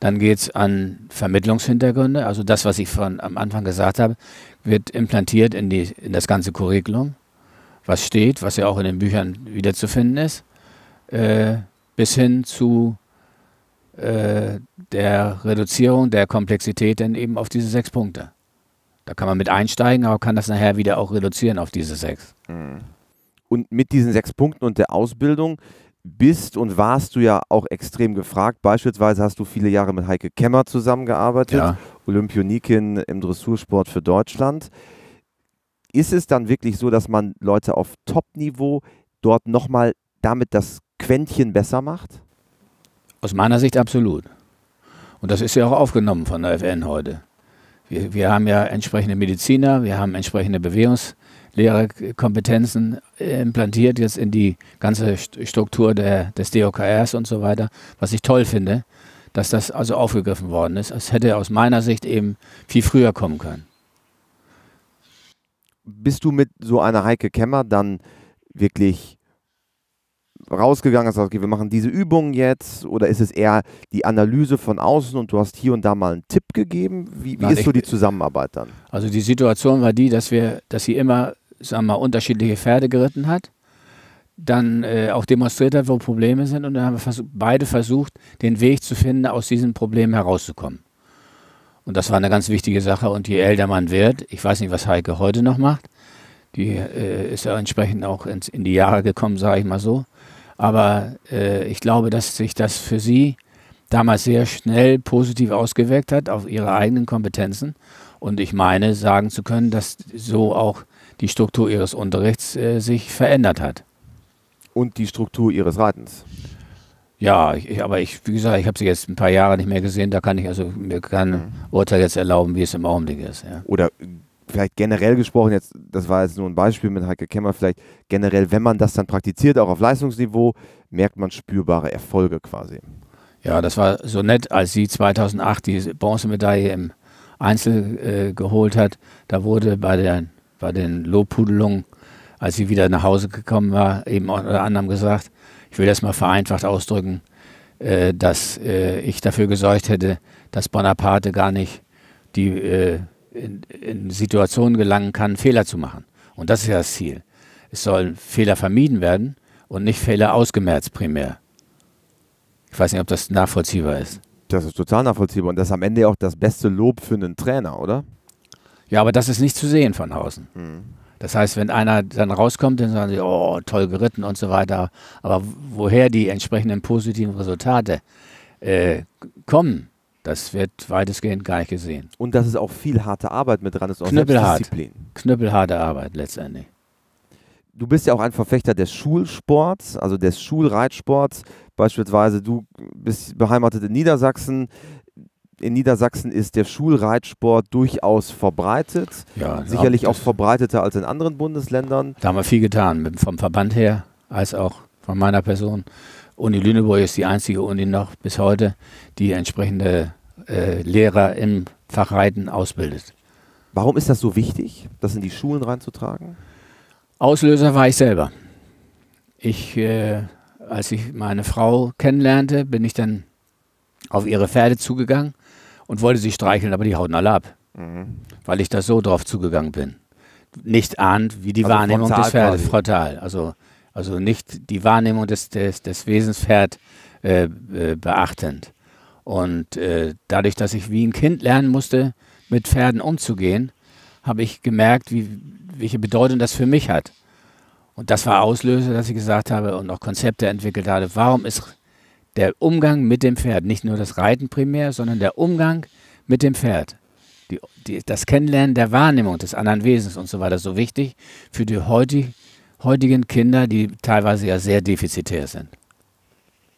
Dann geht es an Vermittlungshintergründe. Also das, was ich von am Anfang gesagt habe, wird implantiert in, die, in das ganze Curriculum, was steht, was ja auch in den Büchern wiederzufinden ist, äh, bis hin zu äh, der Reduzierung der Komplexität dann eben auf diese sechs Punkte. Da kann man mit einsteigen, aber kann das nachher wieder auch reduzieren auf diese sechs. Mhm. Und mit diesen sechs Punkten und der Ausbildung bist und warst du ja auch extrem gefragt. Beispielsweise hast du viele Jahre mit Heike Kemmer zusammengearbeitet, ja. Olympionikin im Dressursport für Deutschland. Ist es dann wirklich so, dass man Leute auf Top-Niveau dort nochmal damit das Quäntchen besser macht? Aus meiner Sicht absolut. Und das ist ja auch aufgenommen von der FN heute. Wir, wir haben ja entsprechende Mediziner, wir haben entsprechende Bewegungs- Lehrerkompetenzen äh, implantiert jetzt in die ganze Struktur der, des DOKRs und so weiter, was ich toll finde, dass das also aufgegriffen worden ist. Es hätte aus meiner Sicht eben viel früher kommen können. Bist du mit so einer Heike Kemmer dann wirklich rausgegangen ist, okay, wir machen diese Übung jetzt oder ist es eher die Analyse von außen und du hast hier und da mal einen Tipp gegeben? Wie, wie Nein, ist so die Zusammenarbeit dann? Also die Situation war die, dass wir, dass sie immer sagen wir mal, unterschiedliche Pferde geritten hat, dann äh, auch demonstriert hat, wo Probleme sind. Und dann haben wir versuch beide versucht, den Weg zu finden, aus diesen Problemen herauszukommen. Und das war eine ganz wichtige Sache. Und je älter man wird, ich weiß nicht, was Heike heute noch macht, die äh, ist ja entsprechend auch ins, in die Jahre gekommen, sage ich mal so. Aber äh, ich glaube, dass sich das für sie damals sehr schnell positiv ausgewirkt hat auf ihre eigenen Kompetenzen. Und ich meine, sagen zu können, dass so auch die Struktur ihres Unterrichts äh, sich verändert hat. Und die Struktur ihres Ratens. Ja, ich, aber ich, wie gesagt, ich habe sie jetzt ein paar Jahre nicht mehr gesehen, da kann ich also mir kein mhm. Urteil jetzt erlauben, wie es im Augenblick ist. Ja. Oder vielleicht generell gesprochen, jetzt, das war jetzt nur ein Beispiel mit Heike Kemmer, vielleicht generell, wenn man das dann praktiziert, auch auf Leistungsniveau, merkt man spürbare Erfolge quasi. Ja, das war so nett, als sie 2008 die Bronzemedaille im Einzel äh, geholt hat. Da wurde bei den bei den Lobpudelungen, als sie wieder nach Hause gekommen war, eben unter anderem gesagt, ich will das mal vereinfacht ausdrücken, äh, dass äh, ich dafür gesorgt hätte, dass Bonaparte gar nicht die, äh, in, in Situationen gelangen kann, Fehler zu machen. Und das ist ja das Ziel. Es sollen Fehler vermieden werden und nicht Fehler ausgemerzt primär. Ich weiß nicht, ob das nachvollziehbar ist. Das ist total nachvollziehbar und das ist am Ende auch das beste Lob für einen Trainer, oder? Ja, aber das ist nicht zu sehen von außen. Mhm. Das heißt, wenn einer dann rauskommt, dann sagen sie, oh, toll geritten und so weiter. Aber woher die entsprechenden positiven Resultate äh, kommen, das wird weitestgehend gar nicht gesehen. Und dass es auch viel harte Arbeit mit dran ist, auch Knüppelhart. Disziplin. Knüppelharte Arbeit letztendlich. Du bist ja auch ein Verfechter des Schulsports, also des Schulreitsports. Beispielsweise, du bist beheimatet in Niedersachsen in Niedersachsen ist der Schulreitsport durchaus verbreitet. Ja, Sicherlich auch verbreiteter als in anderen Bundesländern. Da haben wir viel getan, vom Verband her als auch von meiner Person. Uni Lüneburg ist die einzige Uni noch bis heute, die entsprechende äh, Lehrer im Fach Reiten ausbildet. Warum ist das so wichtig, das in die Schulen reinzutragen? Auslöser war ich selber. Ich, äh, als ich meine Frau kennenlernte, bin ich dann auf ihre Pferde zugegangen und wollte sie streicheln, aber die hauten alle ab, mhm. weil ich da so drauf zugegangen bin. Nicht ahnt, wie die also Wahrnehmung des Pferdes, frontal, also, also nicht die Wahrnehmung des, des, des Wesens Pferd äh, äh, beachtend. Und äh, dadurch, dass ich wie ein Kind lernen musste, mit Pferden umzugehen, habe ich gemerkt, wie, welche Bedeutung das für mich hat. Und das war Auslöser, dass ich gesagt habe und auch Konzepte entwickelt habe, warum ist der Umgang mit dem Pferd, nicht nur das Reiten primär, sondern der Umgang mit dem Pferd. Die, die, das Kennenlernen der Wahrnehmung des anderen Wesens und so weiter so wichtig für die heutig, heutigen Kinder, die teilweise ja sehr defizitär sind.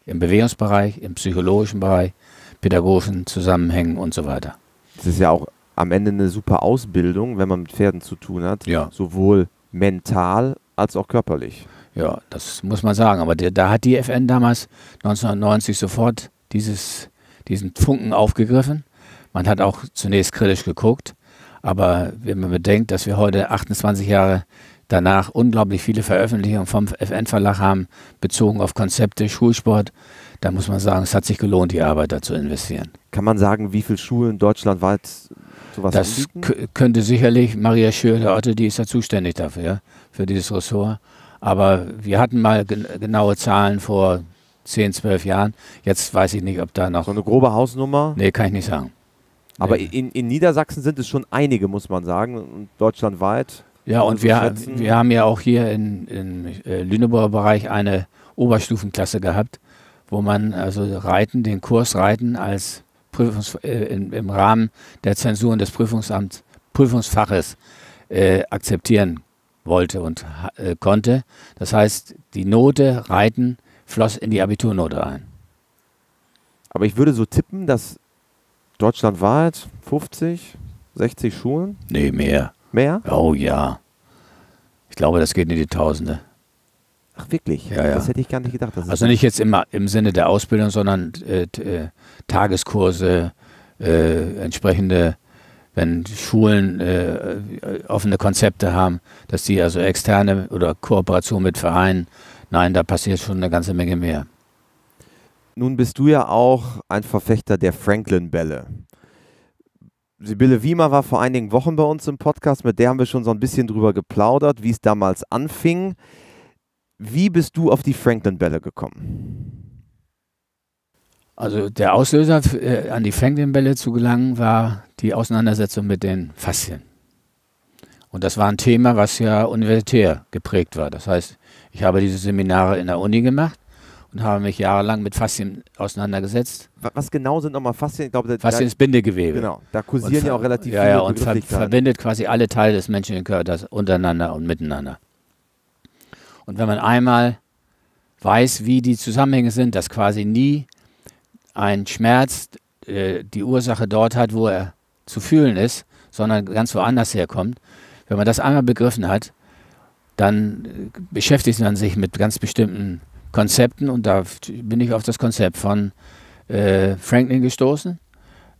Im Bewegungsbereich, im psychologischen Bereich, pädagogischen Zusammenhängen und so weiter. Das ist ja auch am Ende eine super Ausbildung, wenn man mit Pferden zu tun hat, ja. sowohl mental als auch körperlich. Ja, das muss man sagen. Aber der, da hat die FN damals 1990 sofort dieses, diesen Funken aufgegriffen. Man hat auch zunächst kritisch geguckt. Aber wenn man bedenkt, dass wir heute 28 Jahre danach unglaublich viele Veröffentlichungen vom FN-Verlag haben, bezogen auf Konzepte, Schulsport, da muss man sagen, es hat sich gelohnt, die Arbeit da zu investieren. Kann man sagen, wie viele Schulen deutschlandweit sowas Das könnte sicherlich Maria Schürle-Otte, die ist ja zuständig dafür, für dieses Ressort. Aber wir hatten mal gen genaue Zahlen vor 10, 12 Jahren. Jetzt weiß ich nicht, ob da noch. So eine grobe Hausnummer? Nee, kann ich nicht sagen. Aber nee. in, in, Niedersachsen sind es schon einige, muss man sagen, deutschlandweit. Ja, und also wir, wir haben ja auch hier in, in äh, Lüneburger Bereich eine Oberstufenklasse gehabt, wo man also Reiten, den Kurs Reiten als Prüfungs, äh, in, im Rahmen der Zensuren des Prüfungsamts, Prüfungsfaches äh, akzeptieren wollte und äh, konnte. Das heißt, die Note Reiten floss in die Abiturnote ein. Aber ich würde so tippen, dass Deutschland deutschlandweit 50, 60 Schulen? Nee, mehr. Mehr? Oh ja. Ich glaube, das geht in die Tausende. Ach wirklich? Ja, ja. Das hätte ich gar nicht gedacht. also nicht jetzt immer im Sinne der Ausbildung, sondern äh, äh Tageskurse, äh, entsprechende wenn Schulen äh, offene Konzepte haben, dass die also externe oder Kooperation mit Vereinen, nein, da passiert schon eine ganze Menge mehr. Nun bist du ja auch ein Verfechter der Franklin-Bälle. Sibylle Wiemer war vor einigen Wochen bei uns im Podcast, mit der haben wir schon so ein bisschen drüber geplaudert, wie es damals anfing. Wie bist du auf die Franklin-Bälle gekommen? Also der Auslöser, äh, an die Franklin-Bälle zu gelangen, war die Auseinandersetzung mit den Faszien. Und das war ein Thema, was ja universitär geprägt war. Das heißt, ich habe diese Seminare in der Uni gemacht und habe mich jahrelang mit Faszien auseinandergesetzt. Was genau sind nochmal Faszien? Ich glaube, Faszien ist Bindegewebe. Genau, da kursieren und ja auch relativ ja, viele Ja, und ver verbindet quasi alle Teile des menschlichen Körpers untereinander und miteinander. Und wenn man einmal weiß, wie die Zusammenhänge sind, dass quasi nie ein Schmerz äh, die Ursache dort hat, wo er zu fühlen ist, sondern ganz woanders herkommt. Wenn man das einmal begriffen hat, dann äh, beschäftigt man sich mit ganz bestimmten Konzepten und da bin ich auf das Konzept von äh, Franklin gestoßen.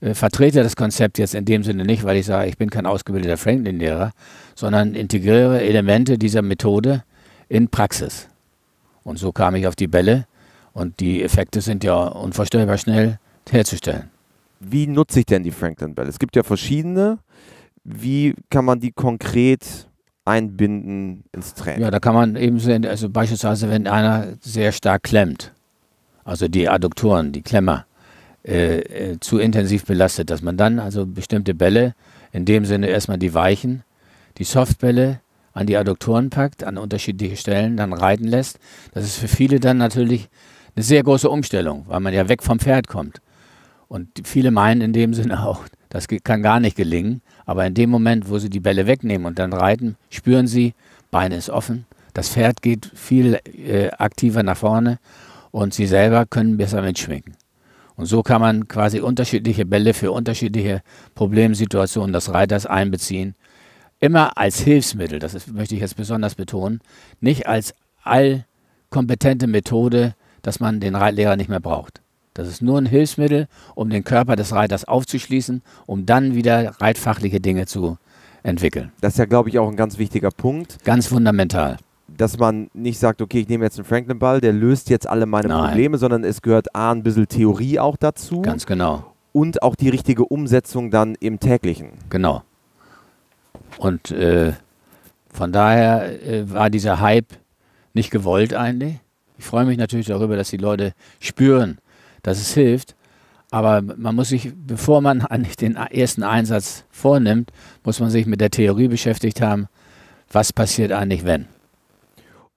Äh, vertrete das Konzept jetzt in dem Sinne nicht, weil ich sage, ich bin kein ausgebildeter Franklin-Lehrer, sondern integriere Elemente dieser Methode in Praxis. Und so kam ich auf die Bälle und die Effekte sind ja unvorstellbar schnell herzustellen. Wie nutze ich denn die Franklin Bell? Es gibt ja verschiedene. Wie kann man die konkret einbinden ins Training? Ja, da kann man eben sehen, also beispielsweise, wenn einer sehr stark klemmt, also die Adduktoren, die Klemmer, äh, äh, zu intensiv belastet, dass man dann also bestimmte Bälle, in dem Sinne erstmal die weichen, die Softbälle an die Adduktoren packt, an unterschiedliche Stellen, dann reiten lässt. Das ist für viele dann natürlich eine sehr große Umstellung, weil man ja weg vom Pferd kommt. Und viele meinen in dem Sinne auch, das kann gar nicht gelingen. Aber in dem Moment, wo sie die Bälle wegnehmen und dann reiten, spüren sie, Beine ist offen, das Pferd geht viel äh, aktiver nach vorne und sie selber können besser mitschwingen. Und so kann man quasi unterschiedliche Bälle für unterschiedliche Problemsituationen des Reiters einbeziehen. Immer als Hilfsmittel, das ist, möchte ich jetzt besonders betonen, nicht als allkompetente Methode, dass man den Reitlehrer nicht mehr braucht. Das ist nur ein Hilfsmittel, um den Körper des Reiters aufzuschließen, um dann wieder reitfachliche Dinge zu entwickeln. Das ist ja, glaube ich, auch ein ganz wichtiger Punkt. Ganz fundamental. Dass man nicht sagt, okay, ich nehme jetzt einen Franklin-Ball, der löst jetzt alle meine Nein. Probleme, sondern es gehört A, ein bisschen Theorie auch dazu. Ganz genau. Und auch die richtige Umsetzung dann im täglichen. Genau. Und äh, von daher äh, war dieser Hype nicht gewollt eigentlich. Ich freue mich natürlich darüber, dass die Leute spüren, dass es hilft. Aber man muss sich, bevor man eigentlich den ersten Einsatz vornimmt, muss man sich mit der Theorie beschäftigt haben, was passiert eigentlich, wenn.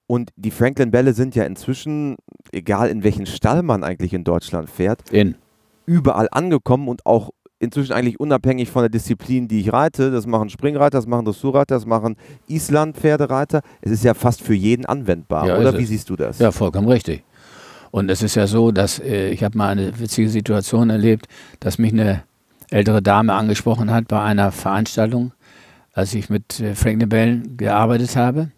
Und die Franklin-Bälle sind ja inzwischen, egal in welchen Stall man eigentlich in Deutschland fährt, in. überall angekommen und auch inzwischen eigentlich unabhängig von der Disziplin, die ich reite. Das machen Springreiter, das machen Dressurreiter, das machen Island-Pferdereiter. Es ist ja fast für jeden anwendbar, ja, oder? Wie siehst du das? Ja, vollkommen richtig. Und es ist ja so, dass äh, ich habe mal eine witzige Situation erlebt, dass mich eine ältere Dame angesprochen hat bei einer Veranstaltung, als ich mit äh, Frank Nebel gearbeitet habe.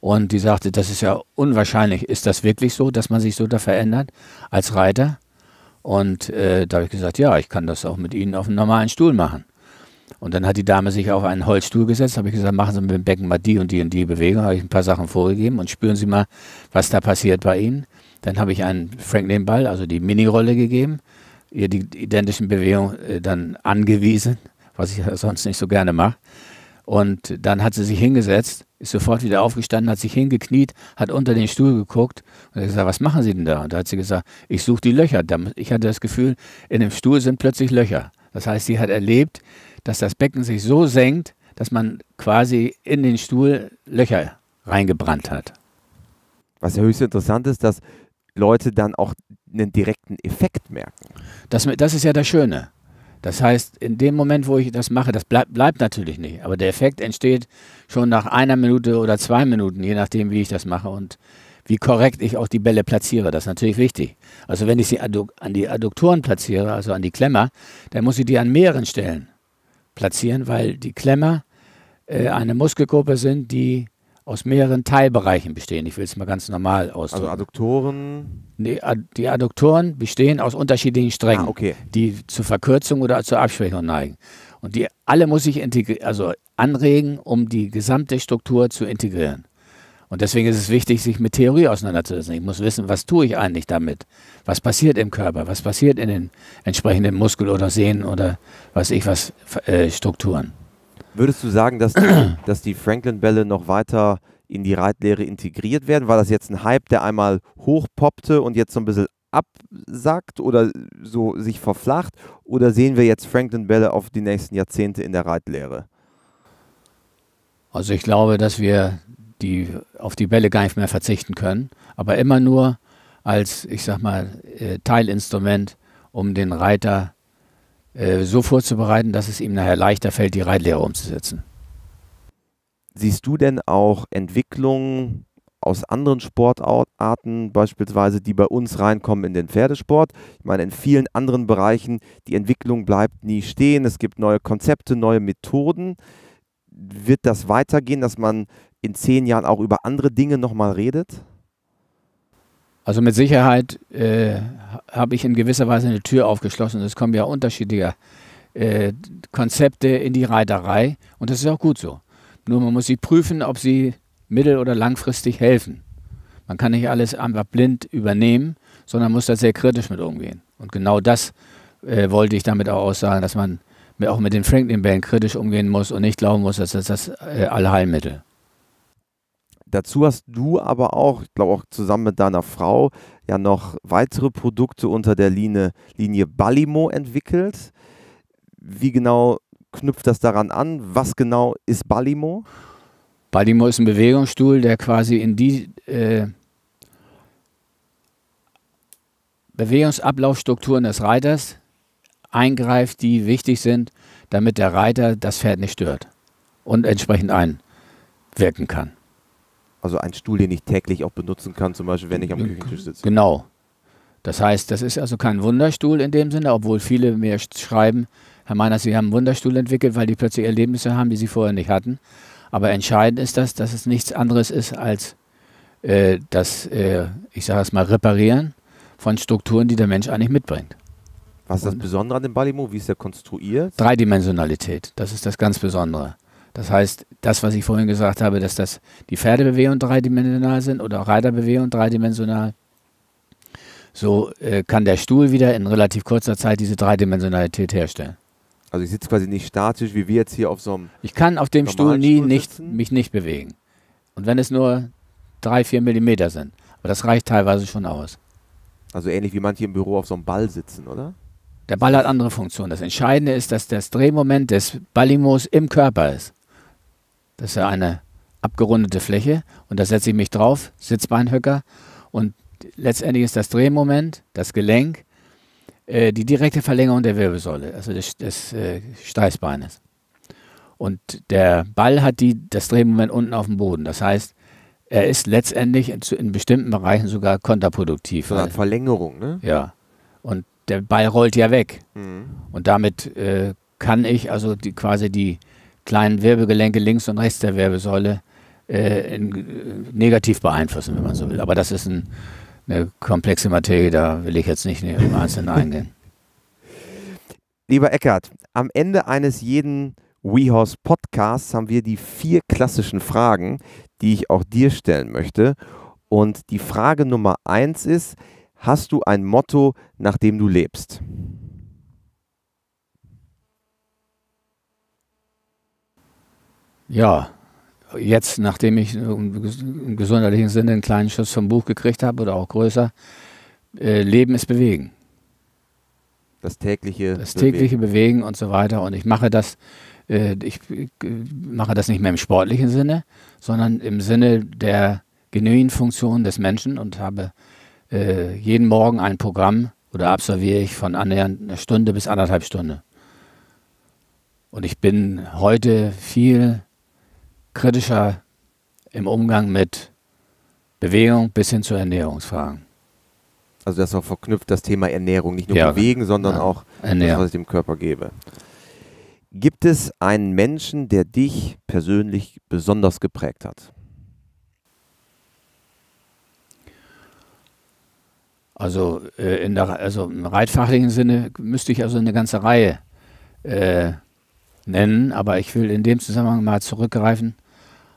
Und die sagte, das ist ja unwahrscheinlich. Ist das wirklich so, dass man sich so da verändert als Reiter? Und äh, da habe ich gesagt, ja, ich kann das auch mit Ihnen auf einem normalen Stuhl machen. Und dann hat die Dame sich auf einen Holzstuhl gesetzt, habe ich gesagt, machen Sie mit dem Becken mal die und die und die Bewegung, habe ich ein paar Sachen vorgegeben und spüren Sie mal, was da passiert bei Ihnen. Dann habe ich einen Franklin-Ball, also die Mini-Rolle gegeben, ihr die identischen Bewegungen äh, dann angewiesen, was ich sonst nicht so gerne mache. Und dann hat sie sich hingesetzt, ist sofort wieder aufgestanden, hat sich hingekniet, hat unter den Stuhl geguckt und hat gesagt, was machen Sie denn da? Und da hat sie gesagt, ich suche die Löcher. Ich hatte das Gefühl, in dem Stuhl sind plötzlich Löcher. Das heißt, sie hat erlebt, dass das Becken sich so senkt, dass man quasi in den Stuhl Löcher reingebrannt hat. Was ja höchst interessant ist, dass Leute dann auch einen direkten Effekt merken. Das, das ist ja das Schöne. Das heißt, in dem Moment, wo ich das mache, das bleib, bleibt natürlich nicht. Aber der Effekt entsteht schon nach einer Minute oder zwei Minuten, je nachdem, wie ich das mache und wie korrekt ich auch die Bälle platziere. Das ist natürlich wichtig. Also wenn ich sie an die Adduktoren platziere, also an die Klemmer, dann muss ich die an mehreren Stellen platzieren, weil die Klemmer äh, eine Muskelgruppe sind, die aus mehreren Teilbereichen bestehen. Ich will es mal ganz normal ausdrücken. Also Adduktoren? Nee, die Adduktoren bestehen aus unterschiedlichen Strängen, ah, okay. die zur Verkürzung oder zur Abschwächung neigen. Und die alle muss ich also anregen, um die gesamte Struktur zu integrieren. Und deswegen ist es wichtig, sich mit Theorie auseinanderzusetzen. Ich muss wissen, was tue ich eigentlich damit? Was passiert im Körper? Was passiert in den entsprechenden Muskel oder Sehnen oder was ich was äh, Strukturen? Würdest du sagen, dass die, dass die Franklin-Bälle noch weiter in die Reitlehre integriert werden? War das jetzt ein Hype, der einmal hochpoppte und jetzt so ein bisschen absackt oder so sich verflacht? Oder sehen wir jetzt Franklin-Bälle auf die nächsten Jahrzehnte in der Reitlehre? Also ich glaube, dass wir die, auf die Bälle gar nicht mehr verzichten können, aber immer nur als, ich sag mal, äh, Teilinstrument, um den Reiter zu äh, so vorzubereiten, dass es ihm nachher leichter fällt, die Reitlehre umzusetzen. Siehst du denn auch Entwicklungen aus anderen Sportarten, beispielsweise, die bei uns reinkommen in den Pferdesport. Ich meine, in vielen anderen Bereichen, die Entwicklung bleibt nie stehen. Es gibt neue Konzepte, neue Methoden. Wird das weitergehen, dass man in zehn Jahren auch über andere Dinge nochmal redet? Also mit Sicherheit äh, habe ich in gewisser Weise eine Tür aufgeschlossen. Es kommen ja unterschiedliche äh, Konzepte in die Reiterei und das ist auch gut so. Nur man muss sie prüfen, ob sie mittel- oder langfristig helfen. Man kann nicht alles einfach blind übernehmen, sondern muss da sehr kritisch mit umgehen. Und genau das äh, wollte ich damit auch aussagen, dass man auch mit den Franklin-Bällen kritisch umgehen muss und nicht glauben muss, dass das das äh, Allheilmittel ist. Dazu hast du aber auch, ich glaube auch zusammen mit deiner Frau, ja noch weitere Produkte unter der Linie, Linie Ballimo entwickelt. Wie genau knüpft das daran an? Was genau ist Ballimo? Ballimo ist ein Bewegungsstuhl, der quasi in die äh, Bewegungsablaufstrukturen des Reiters eingreift, die wichtig sind, damit der Reiter das Pferd nicht stört und entsprechend einwirken kann. Also ein Stuhl, den ich täglich auch benutzen kann, zum Beispiel, wenn ich am äh, Küchentisch sitze. Genau. Das heißt, das ist also kein Wunderstuhl in dem Sinne, obwohl viele mir schreiben, Herr Meiner, Sie haben einen Wunderstuhl entwickelt, weil die plötzlich Erlebnisse haben, die sie vorher nicht hatten. Aber entscheidend ist das, dass es nichts anderes ist als äh, das, äh, ich sage es mal, Reparieren von Strukturen, die der Mensch eigentlich mitbringt. Was ist das Besondere an dem Balimo? Wie ist der konstruiert? Dreidimensionalität, das ist das ganz Besondere. Das heißt, das, was ich vorhin gesagt habe, dass das die Pferdebewegung dreidimensional sind oder Reiterbewegung dreidimensional, so äh, kann der Stuhl wieder in relativ kurzer Zeit diese Dreidimensionalität herstellen. Also ich sitze quasi nicht statisch, wie wir jetzt hier auf so einem. Ich kann auf dem Stuhl nie Stuhl nicht, mich nicht bewegen. Und wenn es nur drei, vier Millimeter sind. Aber das reicht teilweise schon aus. Also ähnlich wie manche im Büro auf so einem Ball sitzen, oder? Der Ball hat andere Funktionen. Das Entscheidende ist, dass das Drehmoment des Ballimos im Körper ist. Das ist ja eine abgerundete Fläche und da setze ich mich drauf, Sitzbeinhöcker und letztendlich ist das Drehmoment, das Gelenk, äh, die direkte Verlängerung der Wirbelsäule, also des, des äh, Steißbeines. Und der Ball hat die, das Drehmoment unten auf dem Boden. Das heißt, er ist letztendlich in, in bestimmten Bereichen sogar kontraproduktiv. So also eine Verlängerung, ne? Ja. Und der Ball rollt ja weg. Mhm. Und damit äh, kann ich also die, quasi die, kleinen Wirbelgelenke links und rechts der Wirbelsäule äh, in, äh, negativ beeinflussen, wenn man so will. Aber das ist ein, eine komplexe Materie, da will ich jetzt nicht im Einzelnen eingehen. Lieber Eckert, am Ende eines jeden WeHorse Podcasts haben wir die vier klassischen Fragen, die ich auch dir stellen möchte. Und die Frage Nummer eins ist, hast du ein Motto, nach dem du lebst? ja, jetzt, nachdem ich im gesundheitlichen Sinne einen kleinen Schuss vom Buch gekriegt habe oder auch größer, äh, Leben ist Bewegen. Das tägliche Das tägliche Bewegen, Bewegen und so weiter. Und ich mache das, äh, ich äh, mache das nicht mehr im sportlichen Sinne, sondern im Sinne der genügend funktion des Menschen und habe äh, jeden Morgen ein Programm oder absolviere ich von annähernd einer Stunde bis anderthalb Stunde. Und ich bin heute viel kritischer im Umgang mit Bewegung bis hin zu Ernährungsfragen. Also das auch verknüpft das Thema Ernährung, nicht nur ja, bewegen, sondern ja, auch Ernährung. das, was ich dem Körper gebe. Gibt es einen Menschen, der dich persönlich besonders geprägt hat? Also, äh, in der, also im reitfachlichen Sinne müsste ich also eine ganze Reihe äh, nennen, aber ich will in dem Zusammenhang mal zurückgreifen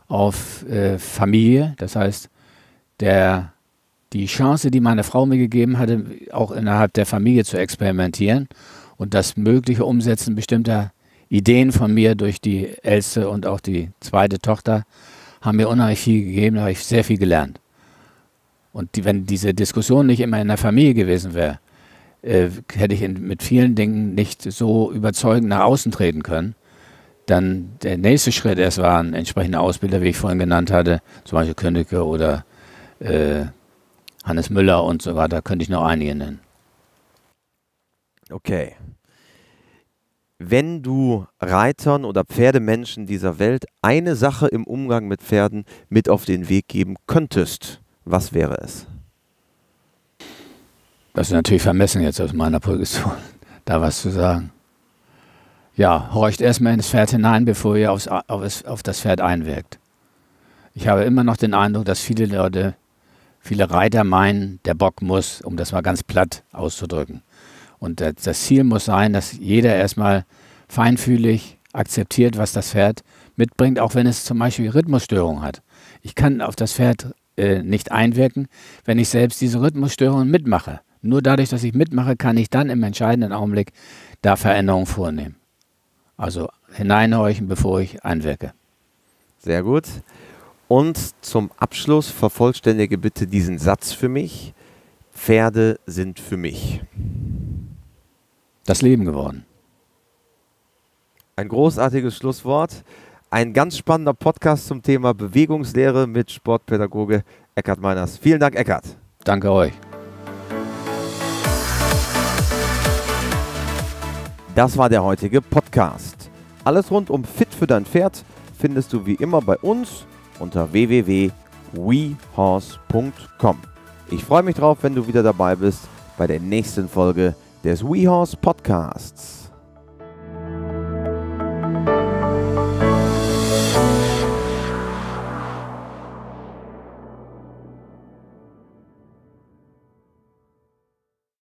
auf äh, Familie. Das heißt, der, die Chance, die meine Frau mir gegeben hatte, auch innerhalb der Familie zu experimentieren und das mögliche Umsetzen bestimmter Ideen von mir durch die älteste und auch die zweite Tochter, haben mir unheimlich viel gegeben, da habe ich sehr viel gelernt. Und die, wenn diese Diskussion nicht immer in der Familie gewesen wäre, äh, hätte ich in, mit vielen Dingen nicht so überzeugend nach außen treten können. Dann der nächste Schritt es waren entsprechende Ausbilder, wie ich vorhin genannt hatte, zum Beispiel Königke oder äh, Hannes Müller und so weiter, könnte ich noch einige nennen. Okay. Wenn du Reitern oder Pferdemenschen dieser Welt eine Sache im Umgang mit Pferden mit auf den Weg geben könntest, was wäre es? Das ist natürlich vermessen jetzt aus meiner Position, da was zu sagen. Ja, horcht erstmal ins Pferd hinein, bevor ihr aufs, auf, auf das Pferd einwirkt. Ich habe immer noch den Eindruck, dass viele Leute, viele Reiter meinen, der Bock muss, um das mal ganz platt auszudrücken. Und das Ziel muss sein, dass jeder erstmal feinfühlig akzeptiert, was das Pferd mitbringt, auch wenn es zum Beispiel Rhythmusstörungen hat. Ich kann auf das Pferd äh, nicht einwirken, wenn ich selbst diese Rhythmusstörungen mitmache. Nur dadurch, dass ich mitmache, kann ich dann im entscheidenden Augenblick da Veränderungen vornehmen. Also hineinhorchen, bevor ich einwirke. Sehr gut. Und zum Abschluss vervollständige bitte diesen Satz für mich. Pferde sind für mich. Das Leben geworden. Ein großartiges Schlusswort. Ein ganz spannender Podcast zum Thema Bewegungslehre mit Sportpädagoge Eckhard Meiners. Vielen Dank, Eckhard. Danke euch. Das war der heutige Podcast. Alles rund um Fit für dein Pferd findest du wie immer bei uns unter www.wehorse.com. Ich freue mich drauf, wenn du wieder dabei bist bei der nächsten Folge des WeHorse Podcasts.